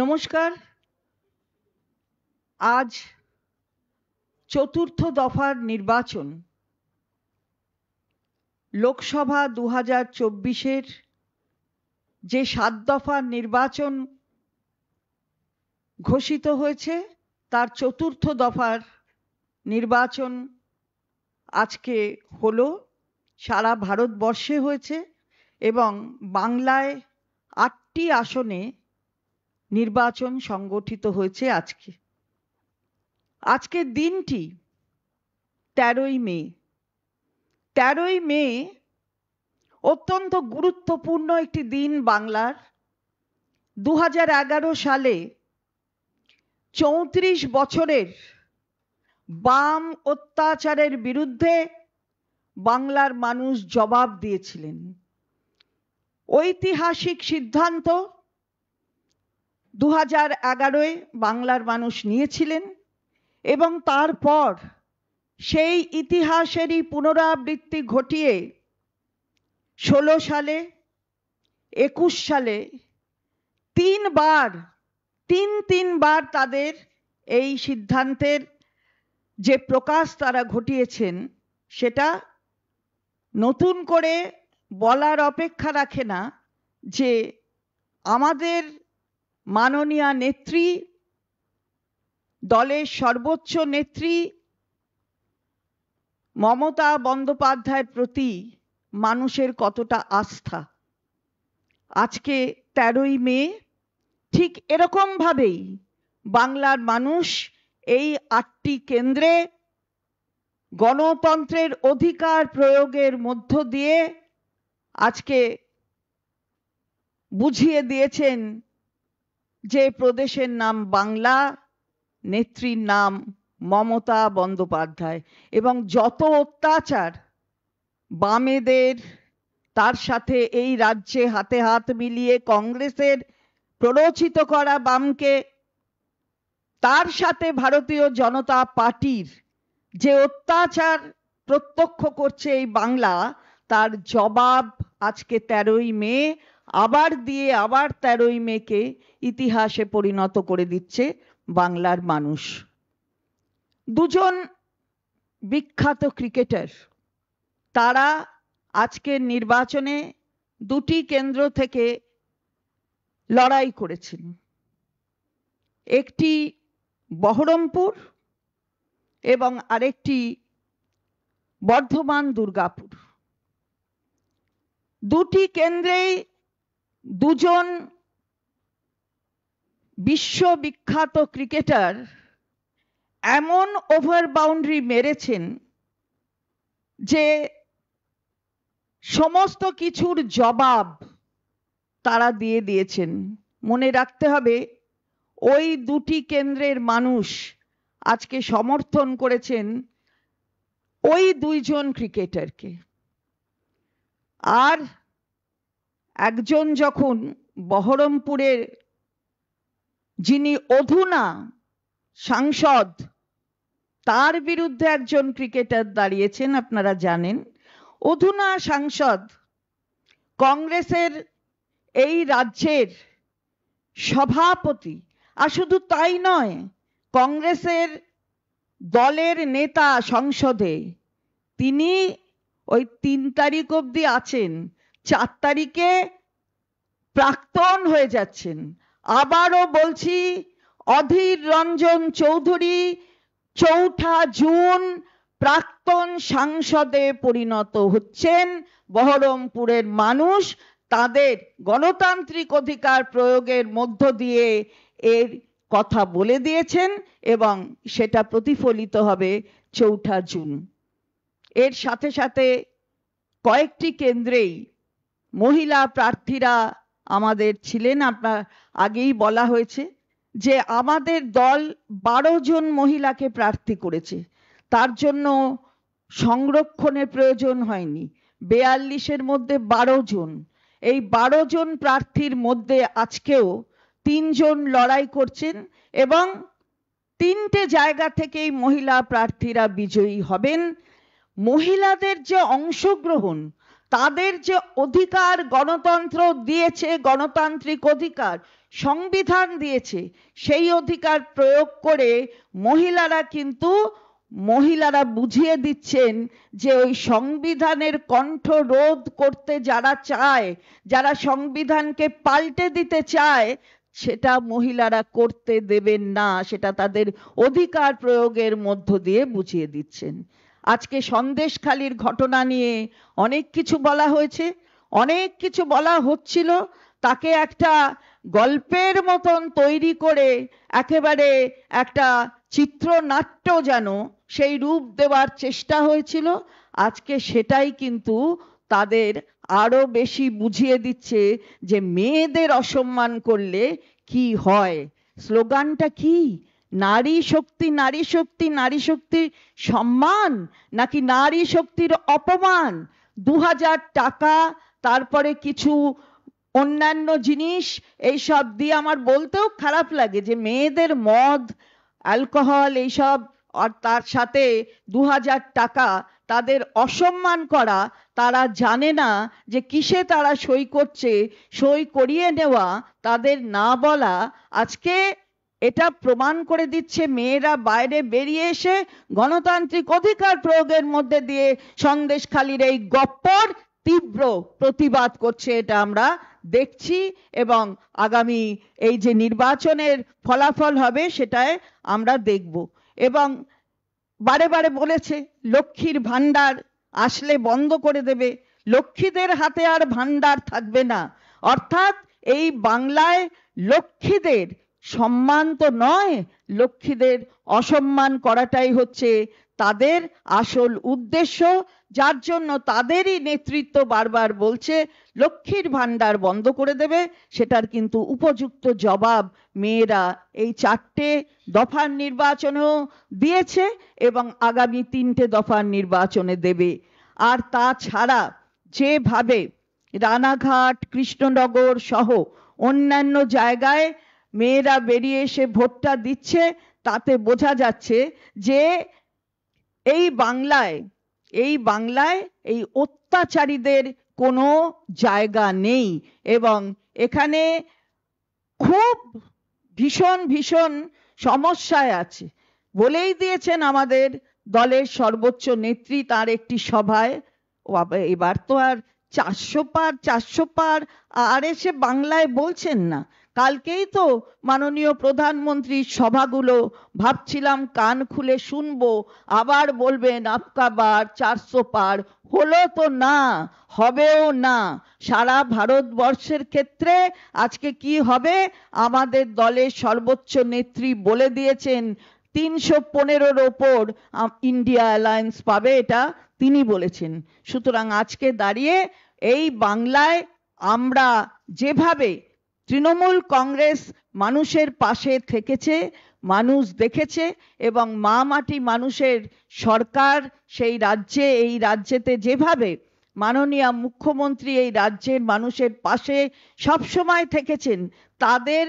নমস্কার আজ চতুর্থ দফার নির্বাচন লোকসভা দু হাজার চব্বিশের যে সাত দফার নির্বাচন ঘোষিত হয়েছে তার চতুর্থ দফার নির্বাচন আজকে হলো সারা ভারতবর্ষে হয়েছে এবং বাংলায় আটটি আসনে নির্বাচন সংগঠিত হয়েছে আজকে আজকের দিনটি তেরোই মে তেরোই মে অত্যন্ত গুরুত্বপূর্ণ একটি দিন বাংলার দু সালে চৌত্রিশ বছরের বাম অত্যাচারের বিরুদ্ধে বাংলার মানুষ জবাব দিয়েছিলেন ঐতিহাসিক সিদ্ধান্ত দু হাজার এগারোয় বাংলার মানুষ নিয়েছিলেন এবং তারপর সেই ইতিহাসেরই পুনরাবৃত্তি ঘটিয়ে ষোলো সালে একুশ সালে তিনবার তিন তিনবার তাদের এই সিদ্ধান্তের যে প্রকাশ তারা ঘটিয়েছেন সেটা নতুন করে বলার অপেক্ষা রাখে না যে আমাদের মাননীয়া নেত্রী দলের সর্বোচ্চ নেত্রী মমতা বন্দ্যোপাধ্যায়ের প্রতি মানুষের কতটা আস্থা আজকে তেরোই মে ঠিক এরকমভাবেই বাংলার মানুষ এই আটটি কেন্দ্রে গণতন্ত্রের অধিকার প্রয়োগের মধ্য দিয়ে আজকে বুঝিয়ে দিয়েছেন যে প্রদেশের নাম বাংলা নেত্রীর নাম মমতা বন্দ্যোপাধ্যায় এবং যত অত্যাচার বামেদের তার সাথে এই রাজ্যে হাতে হাত মিলিয়ে কংগ্রেসের প্ররোচিত করা বামকে তার সাথে ভারতীয় জনতা পার্টির যে অত্যাচার প্রত্যক্ষ করছে এই বাংলা তার জবাব আজকে তেরোই মে আবার দিয়ে আবার তেরোই মেকে ইতিহাসে পরিণত করে দিচ্ছে বাংলার মানুষ দুজন বিখ্যাত ক্রিকেটার তারা আজকের নির্বাচনে দুটি কেন্দ্র থেকে লড়াই করেছেন একটি বহরমপুর এবং আরেকটি বর্ধমান দুর্গাপুর দুটি কেন্দ্রেই দুজন বিশ্ববিখ্যাত ক্রিকেটার এমন ওভার বাউন্ডারি মেরেছেন যে সমস্ত কিছুর জবাব তারা দিয়ে দিয়েছেন মনে রাখতে হবে ওই দুটি কেন্দ্রের মানুষ আজকে সমর্থন করেছেন ওই দুইজন ক্রিকেটারকে আর একজন যখন বহরমপুরের যিনি অধুনা সাংসদ তার বিরুদ্ধে একজন ক্রিকেটার দাঁড়িয়েছেন আপনারা জানেন অধুনা সাংসদ কংগ্রেসের এই রাজ্যের সভাপতি আর শুধু তাই নয় কংগ্রেসের দলের নেতা সংসদে তিনি ওই তিন তারিখ অব্দি আছেন চার তারিখে প্রাক্তন হয়ে যাচ্ছেন আবারও বলছি অধীর রঞ্জন চৌধুরী চৌঠা জুন প্রাক্তন সাংসদে পরিণত হচ্ছেন বহরমপুরের মানুষ তাদের গণতান্ত্রিক অধিকার প্রয়োগের মধ্য দিয়ে এর কথা বলে দিয়েছেন এবং সেটা প্রতিফলিত হবে চৌঠা জুন এর সাথে সাথে কয়েকটি কেন্দ্রেই মহিলা প্রার্থীরা আমাদের ছিলেন আপনার আগেই বলা হয়েছে যে আমাদের দল বারো জন মহিলাকে প্রার্থী করেছে তার জন্য সংরক্ষণের প্রয়োজন হয়নি বেয়াল্লিশের মধ্যে বারো জন এই বারো জন প্রার্থীর মধ্যে আজকেও তিনজন লড়াই করছেন এবং তিনটে জায়গা থেকেই মহিলা প্রার্থীরা বিজয়ী হবেন মহিলাদের যে অংশগ্রহণ তাদের যে অধিকার গণতন্ত্র দিয়েছে গণতান্ত্রিক অধিকার সংবিধান দিয়েছে সেই অধিকার প্রয়োগ করে মহিলারা কিন্তু মহিলারা বুঝিয়ে দিচ্ছেন যে ওই সংবিধানের কণ্ঠ রোধ করতে যারা চায় যারা সংবিধানকে পাল্টে দিতে চায় সেটা মহিলারা করতে দেবেন না সেটা তাদের অধিকার প্রয়োগের মধ্য দিয়ে বুঝিয়ে দিচ্ছেন আজকে সন্দেশখালির ঘটনা নিয়ে অনেক কিছু বলা হয়েছে অনেক কিছু বলা হচ্ছিল তাকে একটা গল্পের মতন তৈরি করে একেবারে একটা চিত্রনাট্য যেন সেই রূপ দেওয়ার চেষ্টা হয়েছিল আজকে সেটাই কিন্তু তাদের আরো বেশি বুঝিয়ে দিচ্ছে যে মেয়েদের অসম্মান করলে কি হয় স্লোগানটা কি নারী শক্তি নারী শক্তি নারী শক্তির সম্মান নাকি নারী শক্তির অপমান দু টাকা তারপরে কিছু অন্যান্য জিনিস এইসব দিয়ে আমার বলতেও খারাপ লাগে যে মেয়েদের মদ অ্যালকোহল এইসব আর তার সাথে দু টাকা তাদের অসম্মান করা তারা জানে না যে কিসে তারা সই করছে সই করিয়ে নেওয়া তাদের না বলা আজকে এটা প্রমাণ করে দিচ্ছে মেয়েরা বাইরে বেরিয়ে এসে গণতান্ত্রিক অধিকার প্রয়োগের মধ্যে দিয়ে সন্দেশখালির এই গপ্পর তীব্র প্রতিবাদ করছে এটা আমরা দেখছি এবং আগামী এই যে নির্বাচনের ফলাফল হবে সেটায় আমরা দেখব এবং বারে বারে বলেছে লক্ষ্মীর ভাণ্ডার আসলে বন্ধ করে দেবে লক্ষ্মীদের হাতে আর ভাণ্ডার থাকবে না অর্থাৎ এই বাংলায় লক্ষ্মীদের সম্মান তো নয় লক্ষ্মীদের অসম্মান করাটাই হচ্ছে তাদের আসল উদ্দেশ্য যার জন্য তাদেরই নেতৃত্ব বারবার বলছে লক্ষ্মীর ভাণ্ডার বন্ধ করে দেবে সেটার কিন্তু উপযুক্ত জবাব মেয়েরা এই চারটে দফার নির্বাচনেও দিয়েছে এবং আগামী তিনটে দফার নির্বাচনে দেবে আর তাছাড়া যেভাবে রানাঘাট কৃষ্ণনগর সহ অন্যান্য জায়গায় মেয়েরা বেরিয়ে এসে ভোটটা দিচ্ছে তাতে বোঝা যাচ্ছে যে এই বাংলায় এই বাংলায় এই অত্যাচারীদের কোনো জায়গা নেই এবং এখানে খুব ভীষণ ভীষণ সমস্যায় আছে বলেই দিয়েছেন আমাদের দলের সর্বোচ্চ নেত্রী তার একটি সভায় এবার তো আর চারশো পার চারশো পার আর এসে বাংলায় বলছেন না কালকেই তো মাননীয় প্রধানমন্ত্রীর সভাগুলো ভাবছিলাম কান খুলে শুনবো আবার বলবেন আপকা বার চারশো পার হলো তো না হবেও না সারা ভারতবর্ষের ক্ষেত্রে আজকে কি হবে আমাদের দলের সর্বোচ্চ নেত্রী বলে দিয়েছেন তিনশো পনেরোর ওপর ইন্ডিয়া অ্যালায়েন্স পাবে এটা তিনি বলেছেন সুতরাং আজকে দাঁড়িয়ে এই বাংলায় আমরা যেভাবে তৃণমূল কংগ্রেস মানুষের পাশে থেকেছে মানুষ দেখেছে এবং মা মাটি মানুষের সরকার সেই রাজ্যে এই রাজ্যেতে যেভাবে মাননীয় মুখ্যমন্ত্রী এই রাজ্যের মানুষের পাশে সব সময় থেকেছেন তাদের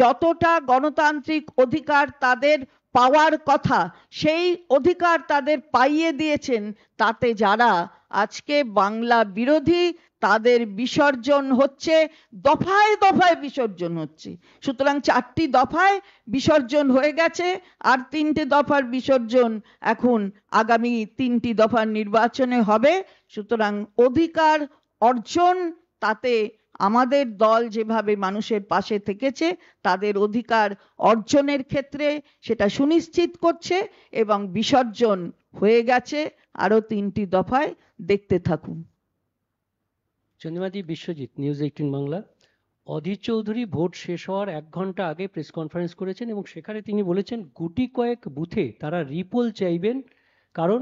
যতটা গণতান্ত্রিক অধিকার তাদের পাওয়ার কথা সেই অধিকার তাদের পাইয়ে দিয়েছেন তাতে যারা আজকে বাংলা বিরোধী তাদের বিসর্জন হচ্ছে দফায় দফায় বিসর্জন হচ্ছে সুতরাং চারটি দফায় বিসর্জন হয়ে গেছে আর তিনটে দফার বিসর্জন এখন আগামী তিনটি দফার নির্বাচনে হবে সুতরাং অধিকার অর্জন তাতে আমাদের দল যেভাবে মানুষের পাশে থেকেছে তাদের অধিকার অর্জনের ক্ষেত্রে সেটা সুনিশ্চিত করছে এবং বিসর্জন হয়ে গেছে আরও তিনটি দফায় দেখতে থাকুন চন্দ্রমাদি Biswajit News Eighteen Bangla Adhir Chowdhury vote শেষ হওয়ার এক ঘন্টা আগে প্রেস কনফারেন্স করেছেন এবং সেখানে তিনি বলেছেন গুটি কয়েক বুথে তারা রিপোল চাইবেন কারণ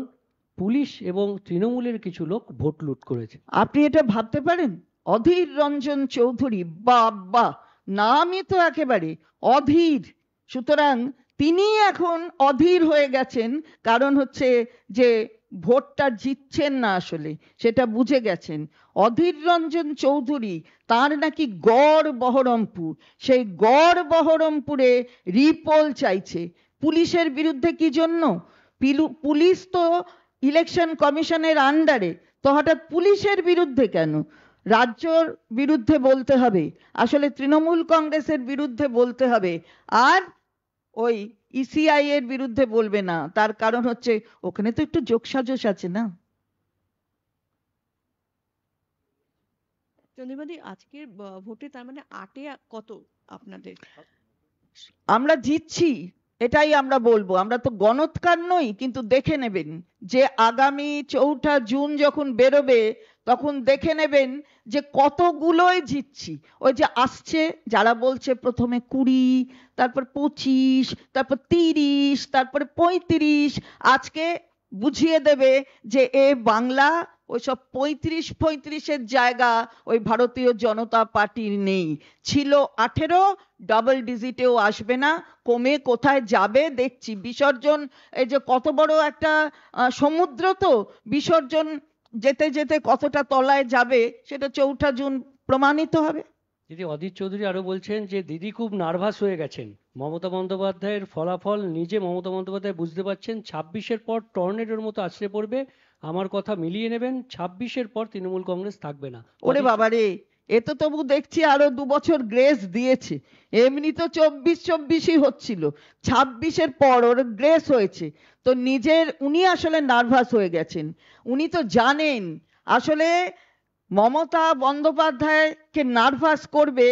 পুলিশ এবং তৃণমূলের কিছু লোক ভোট লুট করেছে আপনি এটা ভাবতে পারেন অধীর রঞ্জন চৌধুরী বা বা নামই তো একেবারে অধীর সুতরাং তিনি এখন অধীর হয়ে গেছেন কারণ হচ্ছে যে ভোটটা জিতছেন না আসলে সেটা বুঝে গেছেন অধীর রঞ্জন চৌধুরী তার নাকি গড় বহরমপুর সেই গড় বহরমপুরে রিপোল চাইছে পুলিশের বিরুদ্ধে কি জন্য পুলিশ তো ইলেকশন কমিশনের আন্ডারে তো হঠাৎ পুলিশের বিরুদ্ধে কেন রাজ্যর বিরুদ্ধে বলতে হবে আসলে তৃণমূল কংগ্রেসের বিরুদ্ধে বলতে হবে আর ওই ইসিআই e এর বিরুদ্ধে বলবে না তার কারণ হচ্ছে ওখানে তো একটু যোগসাজশ আছে না চন্দ্রবাদী আজকের ভোটে তার মানে আটে কত আপনাদের আমরা জিতছি এটাই আমরা বলবো আমরা তো গণৎকার নই কিন্তু দেখে নেবেন যে আগামী চৌঠা জুন যখন বেরোবে তখন দেখে নেবেন যে কতগুলোই জিতছি ওই যে আসছে যারা বলছে প্রথমে কুড়ি তারপর পঁচিশ তারপর তিরিশ তারপর পঁয়ত্রিশ আজকে বুঝিয়ে দেবে যে এ বাংলা ওইসব পঁয়ত্রিশ পঁয়ত্রিশের জায়গা ওই ভারতীয় জনতা পার্টির নেই ছিল আঠেরো ডাবল ডিজিটেও আসবে না কমে কোথায় যাবে দেখছি বিসর্জন এই যে কত বড় একটা সমুদ্র তো বিসর্জন যেতে যেতে কতটা তলায় যাবে সেটা চৌঠা জুন প্রমাণিত হবে দিদি অদিত চৌধুরী আরো বলছেন যে দিদি খুব নার্ভাস হয়ে গেছেন মমতা বন্দ্যোপাধ্যায়ের ফলাফল নিজে মমতা বন্দ্যোপাধ্যায় বুঝতে পারছেন ছাব্বিশের পর টর্নেডোর মতো আছড়ে পড়বে আমার কথা মিলিয়ে নেবেন ছাব্বিশের পর তৃণমূল কংগ্রেস থাকবে না ওরে বাবারে এ তো তবু দেখছি আরো দু বছর গ্রেস দিয়েছে এমনি তো চব্বিশ চব্বিশই হচ্ছিল ছাব্বিশের পর ওর গ্রেস হয়েছে তো নিজের উনি আসলে নার্ভাস হয়ে গেছেন উনি তো জানেন আসলে মমতা বন্দ্যোপাধ্যায়কে নার্ভাস করবে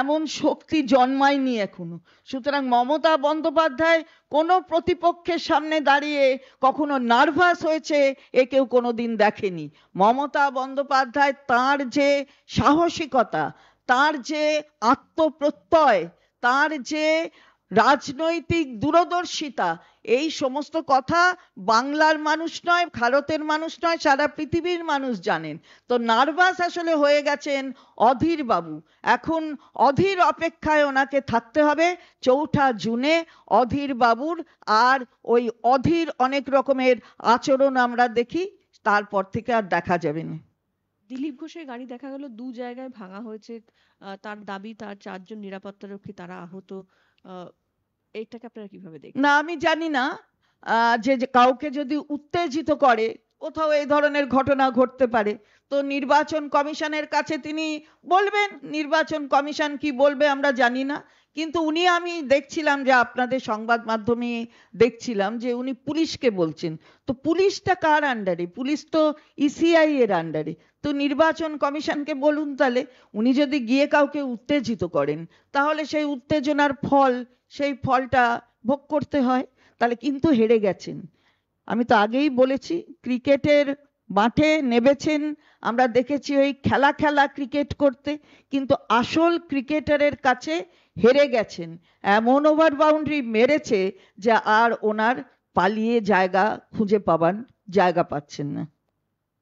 এমন শক্তি জন্মায়নি এখনো সুতরাং মমতা বন্দ্যোপাধ্যায় কোনো প্রতিপক্ষের সামনে দাঁড়িয়ে কখনো নার্ভাস হয়েছে এ কেউ কোনো দিন দেখেনি মমতা বন্দ্যোপাধ্যায় তার যে সাহসিকতা তার যে আত্মপ্রত্যয় তার যে রাজনৈতিক দূরদর্শিতা এই সমস্ত কথা বাংলার মানুষ নয় ভারতের মানুষ নয় সারা পৃথিবীর মানুষ জানেন তো নার্ভাস আসলে হয়ে গেছেন অধীর বাবু এখন অধীর অপেক্ষায় ওনাকে থাকতে হবে চৌঠা জুনে অধীর বাবুর আর ওই অধীর অনেক রকমের আচরণ আমরা দেখি তারপর থেকে আর দেখা যাবে না দিলীপ ঘোষের গাড়ি দেখা গেল দু জায়গায় ভাঙা হয়েছে তার দাবি তার চারজন নিরাপত্তারক্ষী তারা আহত আহ এটাকে আপনারা কিভাবে দেখেন না আমি জানি না যে কাউকে যদি উত্তেজিত করে কোথাও এই ধরনের ঘটনা ঘটতে পারে তো নির্বাচন কমিশনের কাছে তিনি বলবেন নির্বাচন কমিশন কি বলবে আমরা জানি না কিন্তু উনি আমি দেখছিলাম যে আপনাদের সংবাদ মাধ্যমে দেখছিলাম যে উনি পুলিশকে বলছেন তো পুলিশটা কার আন্ডারে পুলিশ তো ইসিআই e এর আন্ডারে তো নির্বাচন কমিশনকে বলুন তাহলে উনি যদি গিয়ে কাউকে উত্তেজিত করেন তাহলে সেই উত্তেজনার ফল সেই ফলটা ভোগ করতে হয় তাহলে কিন্তু হেরে গেছেন আমি তো আগেই বলেছি ক্রিকেটের মাঠে নেবেছেন আমরা দেখেছি ওই খেলা খেলা ক্রিকেট করতে কিন্তু আসল ক্রিকেটারের কাছে হেরে গেছেন এমন ওভার বাউন্ডারি মেরেছে যে আর ওনার পালিয়ে জায়গা খুঁজে পাবার জায়গা পাচ্ছেন না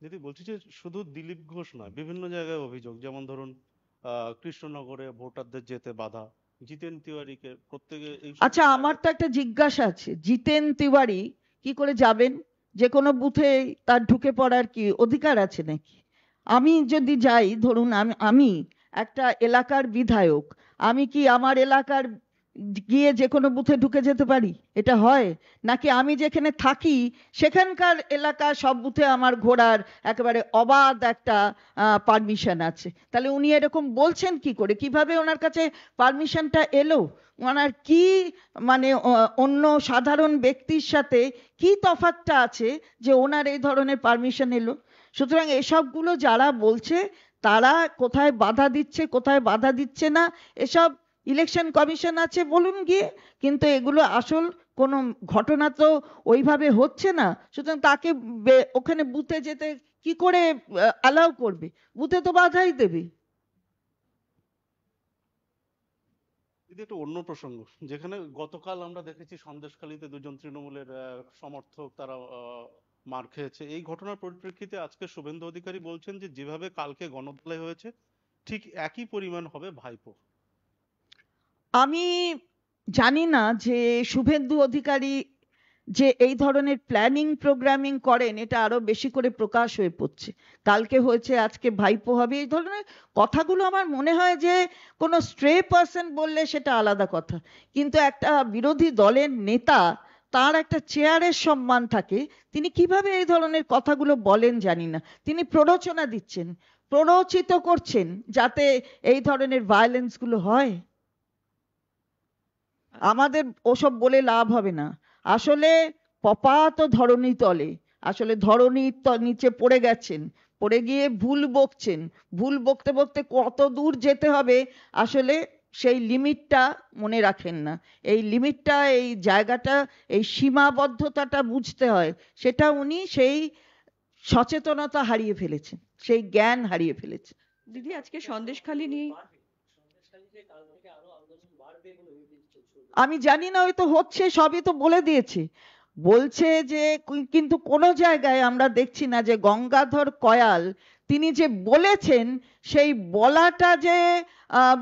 দিদি বলছি যে শুধু দিলীপ ঘোষ নয় বিভিন্ন জায়গায় অভিযোগ যেমন ধরুন কৃষ্ণনগরে ভোটারদের যেতে বাধা জিতেন তিওয়ারিকে প্রত্যেকে আচ্ছা আমার তো একটা জিজ্ঞাসা আছে জিতেন তিওয়ারি কি করে যাবেন যে কোনো বুথে তার ঢুকে পড়ার কি অধিকার আছে নাকি আমি যদি যাই ধরুন আমি আমি একটা এলাকার বিধায়ক আমি কি আমার এলাকার গিয়ে যে কোনো বুথে ঢুকে যেতে পারি এটা হয় নাকি আমি যেখানে থাকি সেখানকার এলাকা সব বুথে আমার ঘোরার একেবারে অবাধ একটা পারমিশন আছে তাহলে উনি এরকম বলছেন কি করে কিভাবে ওনার কাছে পারমিশনটা এলো ওনার কি মানে অন্য সাধারণ ব্যক্তির সাথে কি তফাতটা আছে যে ওনার এই ধরনের পারমিশন এলো সুতরাং এসবগুলো যারা বলছে তারা কোথায় বাধা দিচ্ছে কোথায় বাধা দিচ্ছে না এসব ইলেকশন কমিশন আছে বলুন গিয়ে কিন্তু এগুলো আসল কোনো ঘটনা তো ওইভাবে হচ্ছে না সুতরাং তাকে ওখানে বুথে যেতে কি করে অ্যালাউ করবে বুথে তো বাধাই দেবে দিদি একটা অন্য প্রসঙ্গ যেখানে গতকাল আমরা দেখেছি সন্দেশখালীতে দুজন তৃণমূলের সমর্থক তারা মার খেয়েছে এই ঘটনার পরিপ্রেক্ষিতে আজকে শুভেন্দু অধিকারী বলছেন যে যেভাবে কালকে গণতলাই হয়েছে ঠিক একই পরিমাণ হবে ভাইপো আমি জানি না যে শুভেন্দু অধিকারী যে এই ধরনের প্ল্যানিং প্রোগ্রামিং করেন এটা আরো বেশি করে প্রকাশ হয়ে পড়ছে কালকে হয়েছে আজকে ভাইপো হবে এই ধরনের কথাগুলো আমার মনে হয় যে কোনো স্ট্রে পার্সন বললে সেটা আলাদা কথা কিন্তু একটা বিরোধী দলের নেতা তার একটা চেয়ারের সম্মান থাকে তিনি কিভাবে এই ধরনের কথাগুলো বলেন জানি না তিনি প্ররোচনা দিচ্ছেন প্ররোচিত করছেন যাতে এই ধরনের ভায়োলেন্সগুলো হয় আমাদের ওসব বলে লাভ হবে না আসলে পপাত ধরণী তলে আসলে ধরণী নিচে পড়ে গেছেন পড়ে গিয়ে ভুল বকছেন ভুল বকতে বকতে কত দূর যেতে হবে আসলে সেই লিমিটটা মনে রাখেন না এই লিমিটটা এই জায়গাটা এই সীমাবদ্ধতাটা বুঝতে হয় সেটা উনি সেই সচেতনতা হারিয়ে ফেলেছেন সেই জ্ঞান হারিয়ে ফেলেছেন দিদি আজকে সন্দেশখালি নিয়ে আমি জানি না ওই তো হচ্ছে সবই তো বলে দিয়েছে বলছে যে কিন্তু কোনো জায়গায় আমরা দেখছি না যে গঙ্গাধর কয়াল তিনি যে বলেছেন সেই বলাটা যে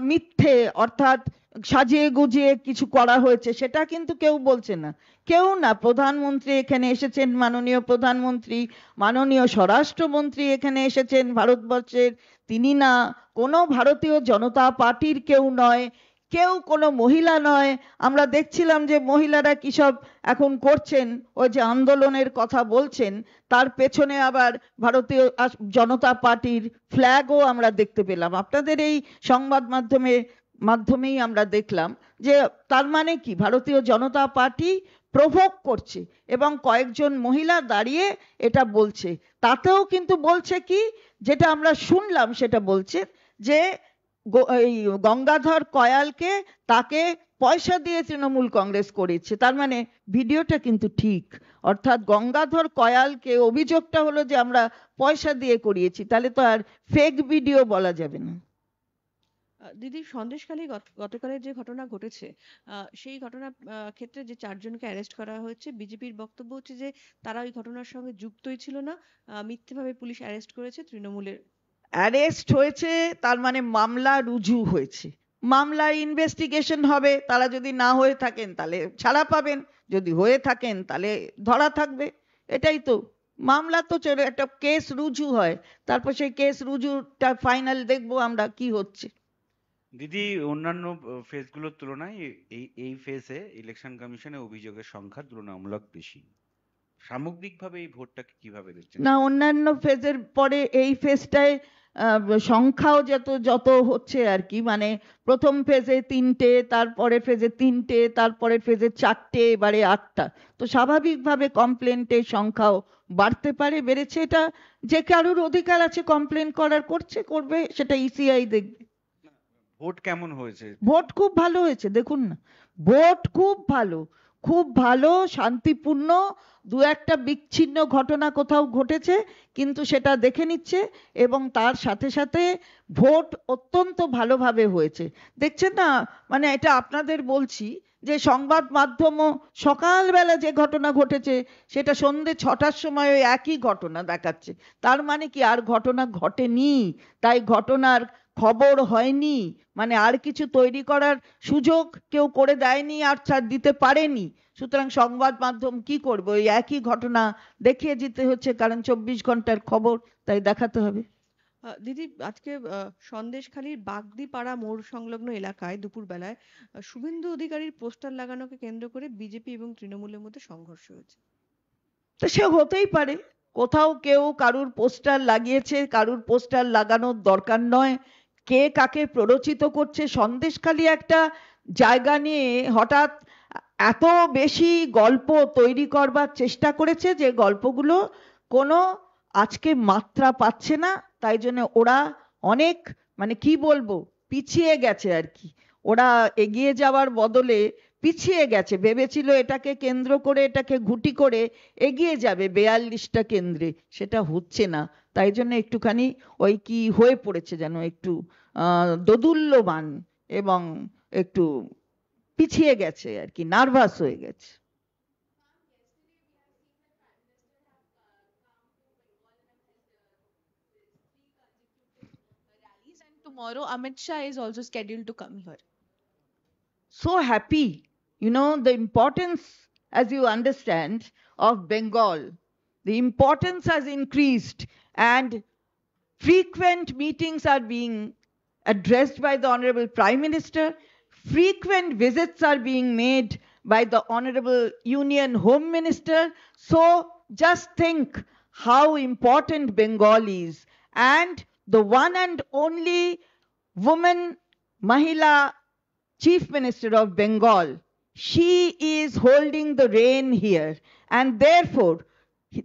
মিথ্যে অর্থাৎ সাজিয়ে গুজিয়ে কিছু করা হয়েছে সেটা কিন্তু কেউ বলছে না কেউ না প্রধানমন্ত্রী এখানে এসেছেন মাননীয় প্রধানমন্ত্রী মাননীয় স্বরাষ্ট্রমন্ত্রী এখানে এসেছেন ভারতবর্ষের তিনি না কোনো ভারতীয় জনতা পার্টির কেউ নয় কেউ কোনো মহিলা নয় আমরা দেখছিলাম যে মহিলারা কি সব এখন করছেন ওই যে আন্দোলনের কথা বলছেন তার পেছনে আবার ভারতীয় জনতা পার্টির ফ্ল্যাগও আমরা দেখতে পেলাম আপনাদের এই সংবাদ মাধ্যমে মাধ্যমেই আমরা দেখলাম যে তার মানে কি ভারতীয় জনতা পার্টি প্রভোগ করছে এবং কয়েকজন মহিলা দাঁড়িয়ে এটা বলছে তাতেও কিন্তু বলছে কি যেটা আমরা শুনলাম সেটা বলছে যে এই গঙ্গাধর কয়ালকে তাকে পয়সা দিয়ে তৃণমূল কংগ্রেস করেছে তার মানে ভিডিওটা কিন্তু ঠিক অর্থাৎ গঙ্গাধর কয়ালকে অভিযোগটা হলো যে আমরা পয়সা দিয়ে করিয়েছি তাহলে তো আর ফেক ভিডিও বলা যাবে না দিদি সন্দেশখালী গতকালের যে ঘটনা ঘটেছে সেই ঘটনার ক্ষেত্রে যে চারজনকে অ্যারেস্ট করা হয়েছে বিজেপির বক্তব্য হচ্ছে যে তারা ওই ঘটনার সঙ্গে যুক্তই ছিল না মিথ্যেভাবে পুলিশ অ্যারেস্ট করেছে তৃণমূলের অ্যারেস্ট হয়েছে তার মানে মামলা রুজু হয়েছে মামলা ইনভেস্টিগেশন হবে তারা যদি না হয়ে থাকেন তাহলে ছাড়া পাবেন যদি হয়ে থাকেন তাহলে ধরা থাকবে এটাই তো মামলা তো চলে একটা কেস রুজু হয় তারপর সেই কেস রুজুটা ফাইনাল দেখবো আমরা কি হচ্ছে দিদি অন্যান্য ফেসগুলোর তুলনায় এই এই ফেজে ইলেকশন কমিশনে অভিযোগের সংখ্যা তুলনামূলক বেশি সামগ্রিকভাবে এই ভোটটাকে কিভাবে দেখছেন না অন্যান্য ফেজের পরে এই ফেজটায় সংখ্যাও যত যত হচ্ছে আর কি মানে প্রথম ফেজে তিনটে তারপরে ফেজে তিনটে তারপরে ফেজে চারটে এবারে আটটা তো স্বাভাবিকভাবে কমপ্লেন্টের সংখ্যাও বাড়তে পারে বেড়েছে এটা যে কারোর অধিকার আছে কমপ্লেন করার করছে করবে সেটা ইসিআই e দেখবে ভোট কেমন হয়েছে ভোট খুব ভালো হয়েছে দেখুন না ভোট খুব ভালো খুব ভালো শান্তিপূর্ণ দু একটা বিচ্ছিন্ন ঘটনা কোথাও ঘটেছে কিন্তু সেটা দেখে নিচ্ছে এবং তার সাথে সাথে ভোট অত্যন্ত ভালোভাবে হয়েছে দেখছেন না মানে এটা আপনাদের বলছি যে সংবাদ মাধ্যমও সকালবেলা যে ঘটনা ঘটেছে সেটা সন্ধে ছটার সময় ওই একই ঘটনা দেখাচ্ছে তার মানে কি আর ঘটনা ঘটেনি তাই ঘটনার খবর হয়নি মানে আর কিছু তৈরি করার সুযোগ কেউ করে দেয়নি আর ছাড় দিতে পারেনি সুতরাং সংবাদ মাধ্যম কি করবে ওই একই ঘটনা দেখিয়ে দিতে হচ্ছে কারণ চব্বিশ ঘন্টার খবর তাই দেখাতে হবে দিদি আজকে সন্দেশখালীর বাগদিপাড়া মোড় সংলগ্ন এলাকায় দুপুর বেলায় শুভেন্দু অধিকারীর পোস্টার লাগানোকে কেন্দ্র করে বিজেপি এবং তৃণমূলের মধ্যে সংঘর্ষ হয়েছে তো সে হতেই পারে কোথাও কেউ কারুর পোস্টার লাগিয়েছে কারুর পোস্টার লাগানোর দরকার নয় কে কাকে প্ররোচিত করছে সন্দেশখালী একটা জায়গা নিয়ে হঠাৎ এত বেশি গল্প তৈরি করবার চেষ্টা করেছে যে গল্পগুলো কোনো আজকে মাত্রা পাচ্ছে না তাই জন্য ওরা অনেক মানে কি বলবো পিছিয়ে গেছে আর কি ওরা এগিয়ে যাওয়ার বদলে পিছিয়ে গেছে ভেবেছিল এটাকে কেন্দ্র করে এটাকে ঘুটি করে এগিয়ে যাবে বেয়াল্লিশটা কেন্দ্রে সেটা হচ্ছে না তাই জন্য একটুখানি ওই কি হয়ে পড়েছে যেন একটু দোদুল্যমান এবং একটু পিছিয়ে গেছে আর কি নার্ভাস হয়ে গেছে tomorrow Amit Shah is also scheduled to come here. So happy You know, the importance, as you understand, of Bengal, the importance has increased and frequent meetings are being addressed by the Honorable Prime Minister. Frequent visits are being made by the Honorable Union Home Minister. So just think how important Bengal is. And the one and only woman, Mahila Chief Minister of Bengal, she is holding the reign here. And therefore,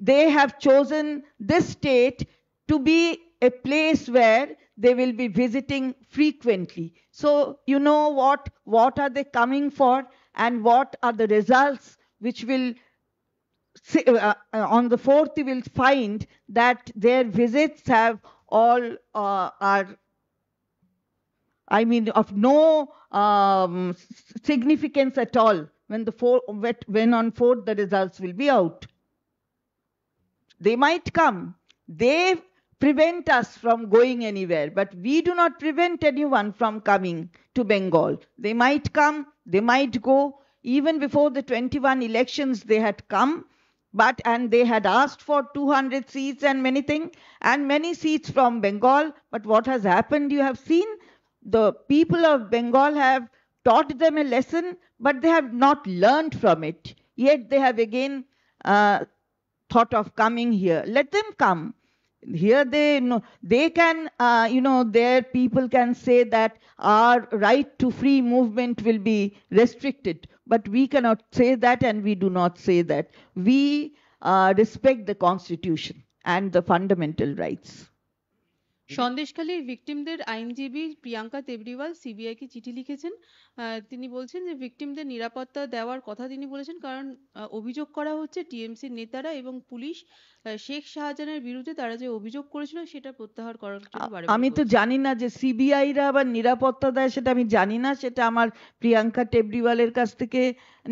they have chosen this state to be a place where they will be visiting frequently. So you know what, what are they coming for and what are the results which will, uh, uh, on the fourth you will find that their visits have all uh, are I mean, of no um, significance at all when, the four, when on 4th the results will be out. They might come. They prevent us from going anywhere, but we do not prevent anyone from coming to Bengal. They might come, they might go. Even before the 21 elections, they had come, but and they had asked for 200 seats and many things, and many seats from Bengal. But what has happened, you have seen? the people of Bengal have taught them a lesson, but they have not learned from it. Yet they have again uh, thought of coming here. Let them come. Here they know they can, uh, you know, their people can say that our right to free movement will be restricted, but we cannot say that, and we do not say that. We uh, respect the constitution and the fundamental rights. সন্দেশখালীর ভিকটিমদের আইনজীবী প্রিয়াঙ্কা তেবরিওয়াল সিবিআইকে চিঠি লিখেছেন তিনি বলছেন যে ভিকটিমদের নিরাপত্তা দেওয়ার কথা তিনি বলেছেন কারণ অভিযোগ করা হচ্ছে টিএমসির নেতারা এবং পুলিশ শেখ শাহজাহানের বিরুদ্ধে তারা যে অভিযোগ করেছিল সেটা প্রত্যাহার করার আমি তো জানি না যে রা আবার নিরাপত্তা দেয় সেটা আমি জানি না সেটা আমার প্রিয়াঙ্কা টেবরিওয়ালের কাছ থেকে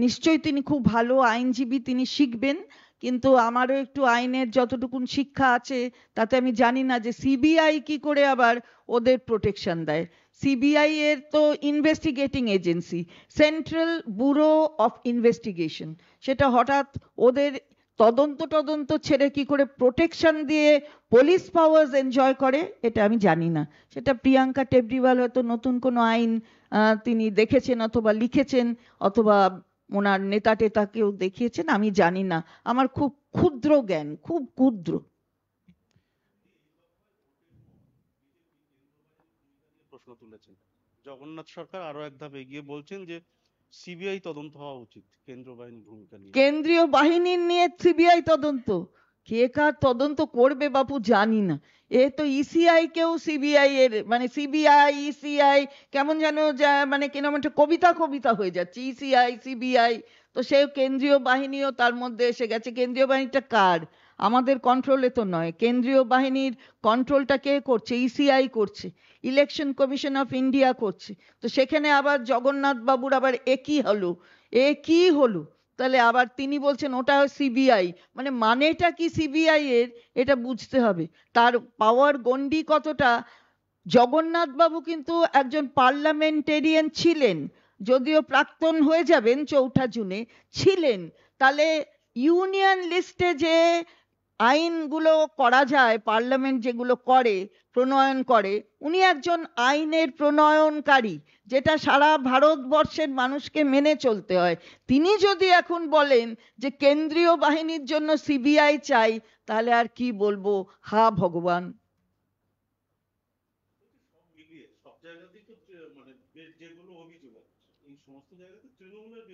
নিশ্চয়ই তিনি খুব ভালো আইনজীবী তিনি শিখবেন কিন্তু আমারও একটু আইনের যতটুকু শিক্ষা আছে তাতে আমি জানি না যে সিবিআই কি করে আবার ওদের প্রোটেকশন দেয় সিবিআই এর তো investigating agency central bureau of investigation সেটা হঠাৎ ওদের তদন্ত তদন্ত ছেড়ে কি করে প্রোটেকশন দিয়ে পুলিশ পাওয়ার্স এনজয় করে এটা আমি জানি না সেটা প্রিয়াঙ্কা টেবরিওয়াল হয়তো নতুন কোনো আইন তিনি দেখেছেন অথবা লিখেছেন অথবা ওনার নেতা টেতা কেউ দেখিয়েছেন আমি জানি না আমার খুব ক্ষুদ্র জ্ঞান খুব ক্ষুদ্র প্রশ্ন তুলেছেন জগন্নাথ সরকার আরো এক ধাপ এগিয়ে বলছেন যে সিবিআই তদন্ত হওয়া উচিত কেন্দ্রীয় বাহিনীর ভূমিকা নিয়ে কেন্দ্রীয় নিয়ে সিবিআই তদন্ত কে কার তদন্ত করবে বাপু জানি না এ তো ইসিআই e কেও সিবিআই এর মানে সিবিআই ইসিআই e কেমন যেন মানে কেন একটা কবিতা কবিতা হয়ে যাচ্ছে ইসিআই e সিবিআই তো সে কেন্দ্রীয় বাহিনীও তার মধ্যে এসে গেছে কেন্দ্রীয় বাহিনীটা কার আমাদের কন্ট্রোলে তো নয় কেন্দ্রীয় বাহিনীর কন্ট্রোলটা কে করছে ইসিআই করছে ইলেকশন কমিশন অফ ইন্ডিয়া করছে তো সেখানে আবার জগন্নাথ বাবুর আবার একই হলো এ কি হলো তাহলে আবার তিনি বলছেন ওটা সিবিআই মানে মানেটা কি সিবিআই এর এটা বুঝতে হবে তার পাওয়ার গন্ডি কতটা জগন্নাথবাবু কিন্তু একজন পার্লামেন্টেরিয়ান ছিলেন যদিও প্রাক্তন হয়ে যাবেন চৌঠা জুনে ছিলেন তাহলে ইউনিয়ন লিস্টে যে আইনগুলো করা যায় পার্লামেন্ট যেগুলো করে প্রণয়ন করে উনি একজন আইনের প্রণয়নকারী যেটা সারা ভারতবর্ষের মানুষকে মেনে চলতে হয় তিনি যদি এখন বলেন যে কেন্দ্রীয় বাহিনীর জন্য সিবিআই চাই তাহলে আর কি বলবো হা ভগবান মানে, যেগুলো অভিযোগ এই সমস্ত জায়গাতে তৃণমূলের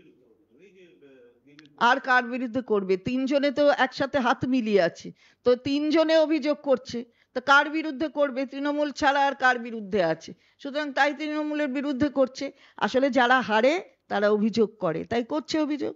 আর কার বিরুদ্ধে করবে তিনজনে তো একসাথে হাত মিলিয়ে আছে তো তিনজনে অভিযোগ করছে তো কার বিরুদ্ধে করবে তৃণমূল ছাড়া আর কার বিরুদ্ধে আছে সুতরাং তাই তৃণমূলের বিরুদ্ধে করছে আসলে যারা হারে তারা অভিযোগ করে তাই করছে অভিযোগ